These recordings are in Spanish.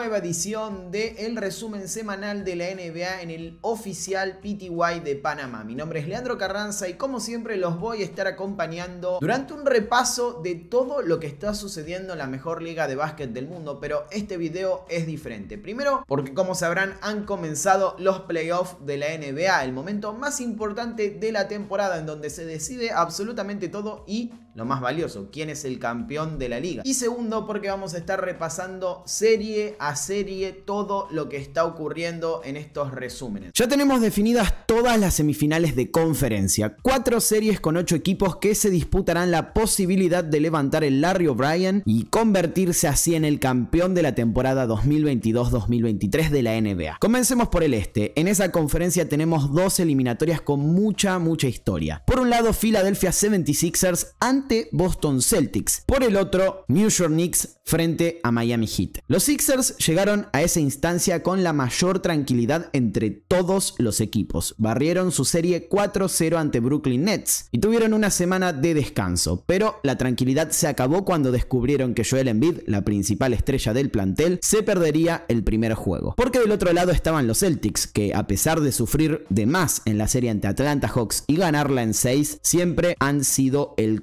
nueva edición de el resumen semanal de la NBA en el oficial PTY de Panamá. Mi nombre es Leandro Carranza y como siempre los voy a estar acompañando durante un repaso de todo lo que está sucediendo en la mejor liga de básquet del mundo, pero este video es diferente. Primero, porque como sabrán han comenzado los playoffs de la NBA, el momento más importante de la temporada en donde se decide absolutamente todo y lo más valioso, quién es el campeón de la liga. Y segundo, porque vamos a estar repasando serie a serie todo lo que está ocurriendo en estos resúmenes. Ya tenemos definidas todas las semifinales de conferencia, cuatro series con ocho equipos que se disputarán la posibilidad de levantar el Larry O'Brien y convertirse así en el campeón de la temporada 2022-2023 de la NBA. Comencemos por el este. En esa conferencia tenemos dos eliminatorias con mucha, mucha historia. Por un lado, Philadelphia 76ers han Boston Celtics. Por el otro, New York Knicks frente a Miami Heat. Los Sixers llegaron a esa instancia con la mayor tranquilidad entre todos los equipos. Barrieron su serie 4-0 ante Brooklyn Nets y tuvieron una semana de descanso, pero la tranquilidad se acabó cuando descubrieron que Joel Embiid, la principal estrella del plantel, se perdería el primer juego. Porque del otro lado estaban los Celtics, que a pesar de sufrir de más en la serie ante Atlanta Hawks y ganarla en 6, siempre han sido el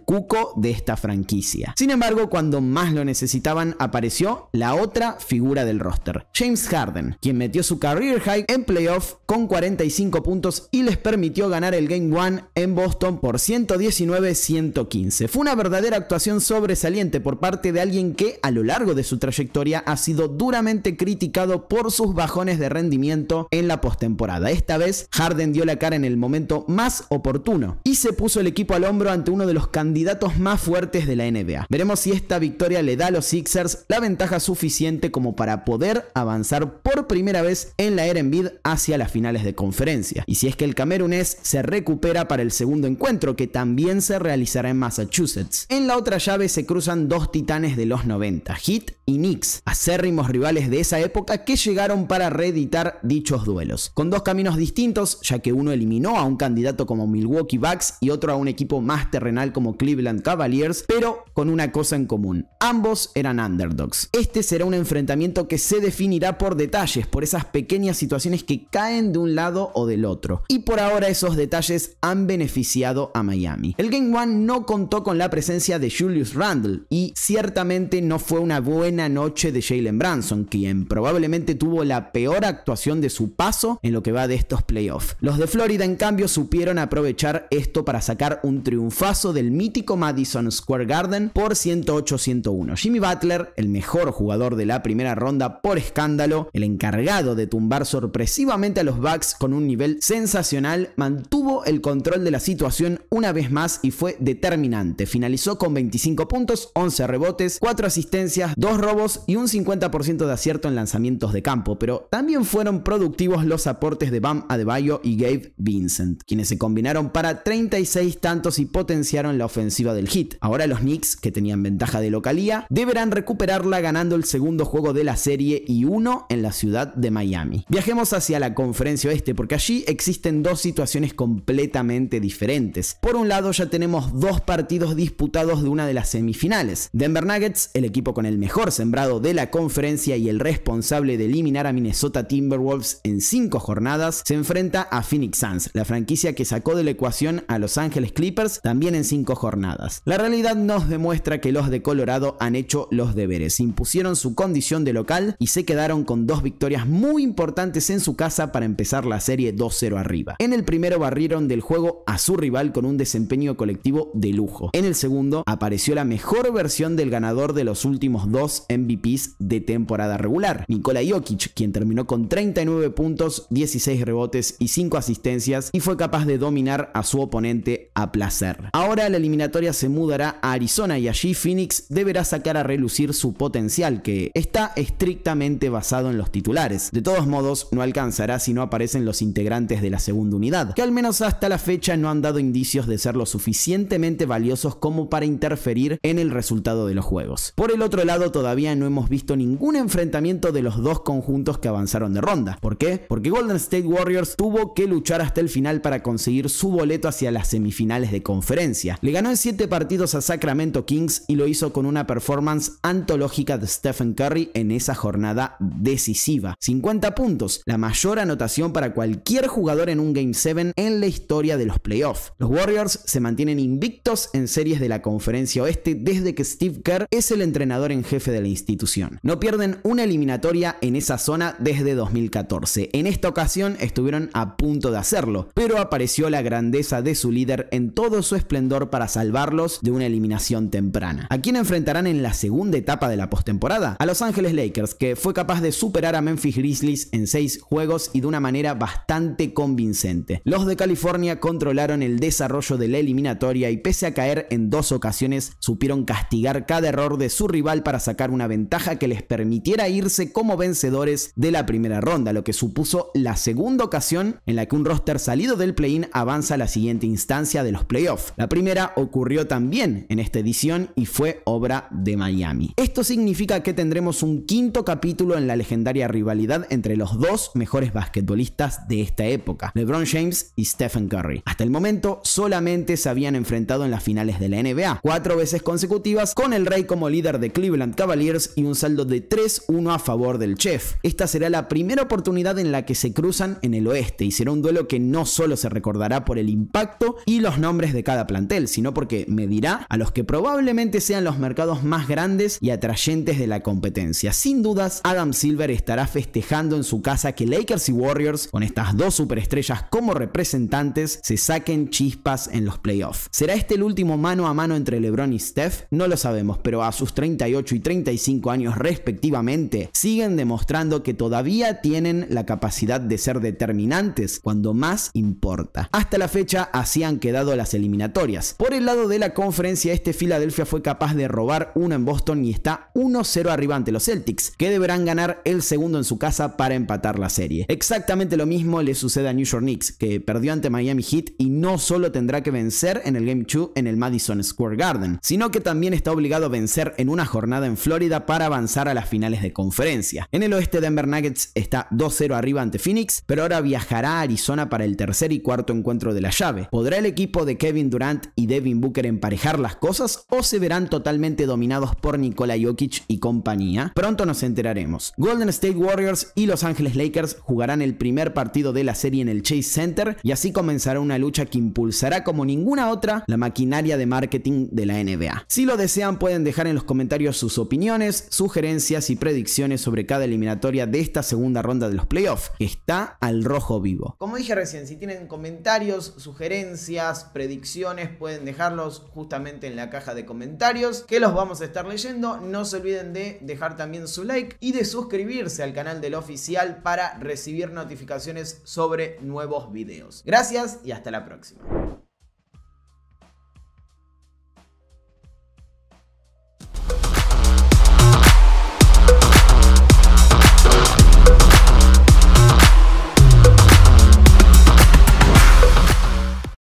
de esta franquicia. Sin embargo, cuando más lo necesitaban, apareció la otra figura del roster, James Harden, quien metió su career high en playoff con 45 puntos y les permitió ganar el Game 1 en Boston por 119-115. Fue una verdadera actuación sobresaliente por parte de alguien que a lo largo de su trayectoria ha sido duramente criticado por sus bajones de rendimiento en la postemporada. Esta vez Harden dio la cara en el momento más oportuno y se puso el equipo al hombro ante uno de los candidatos más fuertes de la NBA. Veremos si esta victoria le da a los Sixers la ventaja suficiente como para poder avanzar por primera vez en la era hacia las finales de conferencia. Y si es que el camerunés se recupera para el segundo encuentro que también se realizará en Massachusetts. En la otra llave se cruzan dos titanes de los 90, Heat y Knicks, acérrimos rivales de esa época que llegaron para reeditar dichos duelos. Con dos caminos distintos, ya que uno eliminó a un candidato como Milwaukee Bucks y otro a un equipo más terrenal como Cleveland Cavaliers, pero con una cosa en común. Ambos eran underdogs. Este será un enfrentamiento que se definirá por detalles, por esas pequeñas situaciones que caen de un lado o del otro. Y por ahora esos detalles han beneficiado a Miami. El Game One no contó con la presencia de Julius Randle y ciertamente no fue una buena noche de Jalen Branson, quien probablemente tuvo la peor actuación de su paso en lo que va de estos playoffs. Los de Florida en cambio supieron aprovechar esto para sacar un triunfazo del mítico Madison Square Garden por 108-101. Jimmy Butler, el mejor jugador de la primera ronda por escándalo, el encargado de tumbar sorpresivamente a los Bucks con un nivel sensacional, mantuvo el control de la situación una vez más y fue determinante. Finalizó con 25 puntos, 11 rebotes, 4 asistencias, 2 robos y un 50% de acierto en lanzamientos de campo, pero también fueron productivos los aportes de Bam Adebayo y Gabe Vincent, quienes se combinaron para 36 tantos y potenciaron la ofensiva del hit. Ahora los Knicks, que tenían ventaja de localía, deberán recuperarla ganando el segundo juego de la serie y uno en la ciudad de Miami. Viajemos hacia la conferencia oeste porque allí existen dos situaciones completamente diferentes. Por un lado ya tenemos dos partidos disputados de una de las semifinales. Denver Nuggets, el equipo con el mejor sembrado de la conferencia y el responsable de eliminar a Minnesota Timberwolves en cinco jornadas, se enfrenta a Phoenix Suns, la franquicia que sacó de la ecuación a Los Angeles Clippers también en cinco jornadas. La realidad nos demuestra que los de Colorado han hecho los deberes, impusieron su condición de local y se quedaron con dos victorias muy importantes en su casa para empezar la serie 2-0 arriba. En el primero barrieron del juego a su rival con un desempeño colectivo de lujo. En el segundo apareció la mejor versión del ganador de los últimos dos MVPs de temporada regular, Nikola Jokic, quien terminó con 39 puntos, 16 rebotes y 5 asistencias y fue capaz de dominar a su oponente a placer. Ahora la eliminatoria se mudará a Arizona y allí Phoenix deberá sacar a relucir su potencial que está estrictamente basado en los titulares. De todos modos, no alcanzará si no aparecen los integrantes de la segunda unidad, que al menos hasta la fecha no han dado indicios de ser lo suficientemente valiosos como para interferir en el resultado de los juegos. Por el otro lado, todavía no hemos visto ningún enfrentamiento de los dos conjuntos que avanzaron de ronda. ¿Por qué? Porque Golden State Warriors tuvo que luchar hasta el final para conseguir su boleto hacia las semifinales de conferencia. Le ganó en 7 partidos a Sacramento Kings y lo hizo con una performance antológica de Stephen Curry en esa jornada decisiva. 50 puntos, la mayor anotación para cualquier jugador en un Game 7 en la historia de los playoffs. Los Warriors se mantienen invictos en series de la conferencia oeste desde que Steve Kerr es el entrenador en jefe de la institución. No pierden una eliminatoria en esa zona desde 2014. En esta ocasión estuvieron a punto de hacerlo, pero apareció la grandeza de su líder en todo su esplendor para salvar de una eliminación temprana. ¿A quién enfrentarán en la segunda etapa de la postemporada? A Los Ángeles Lakers, que fue capaz de superar a Memphis Grizzlies en seis juegos y de una manera bastante convincente. Los de California controlaron el desarrollo de la eliminatoria y pese a caer en dos ocasiones, supieron castigar cada error de su rival para sacar una ventaja que les permitiera irse como vencedores de la primera ronda, lo que supuso la segunda ocasión en la que un roster salido del play-in avanza a la siguiente instancia de los playoffs. La primera ocurrió también en esta edición y fue obra de Miami. Esto significa que tendremos un quinto capítulo en la legendaria rivalidad entre los dos mejores basquetbolistas de esta época, LeBron James y Stephen Curry. Hasta el momento solamente se habían enfrentado en las finales de la NBA, cuatro veces consecutivas con el Rey como líder de Cleveland Cavaliers y un saldo de 3-1 a favor del Chef. Esta será la primera oportunidad en la que se cruzan en el oeste y será un duelo que no solo se recordará por el impacto y los nombres de cada plantel, sino porque me dirá a los que probablemente sean los mercados más grandes y atrayentes de la competencia. Sin dudas, Adam Silver estará festejando en su casa que Lakers y Warriors, con estas dos superestrellas como representantes, se saquen chispas en los playoffs. ¿Será este el último mano a mano entre LeBron y Steph? No lo sabemos, pero a sus 38 y 35 años respectivamente, siguen demostrando que todavía tienen la capacidad de ser determinantes cuando más importa. Hasta la fecha así han quedado las eliminatorias. Por el lado de la conferencia este, Filadelfia fue capaz de robar uno en Boston y está 1-0 arriba ante los Celtics, que deberán ganar el segundo en su casa para empatar la serie. Exactamente lo mismo le sucede a New York Knicks, que perdió ante Miami Heat y no solo tendrá que vencer en el Game 2 en el Madison Square Garden, sino que también está obligado a vencer en una jornada en Florida para avanzar a las finales de conferencia. En el oeste, Denver Nuggets está 2-0 arriba ante Phoenix, pero ahora viajará a Arizona para el tercer y cuarto encuentro de la llave. ¿Podrá el equipo de Kevin Durant y Devin Booker emparejar las cosas o se verán totalmente dominados por Nikola Jokic y compañía? Pronto nos enteraremos. Golden State Warriors y Los Ángeles Lakers jugarán el primer partido de la serie en el Chase Center y así comenzará una lucha que impulsará como ninguna otra la maquinaria de marketing de la NBA. Si lo desean pueden dejar en los comentarios sus opiniones, sugerencias y predicciones sobre cada eliminatoria de esta segunda ronda de los playoffs, está al rojo vivo. Como dije recién, si tienen comentarios, sugerencias, predicciones, pueden dejarlos justamente en la caja de comentarios, que los vamos a estar leyendo. No se olviden de dejar también su like y de suscribirse al canal del oficial para recibir notificaciones sobre nuevos videos. Gracias y hasta la próxima.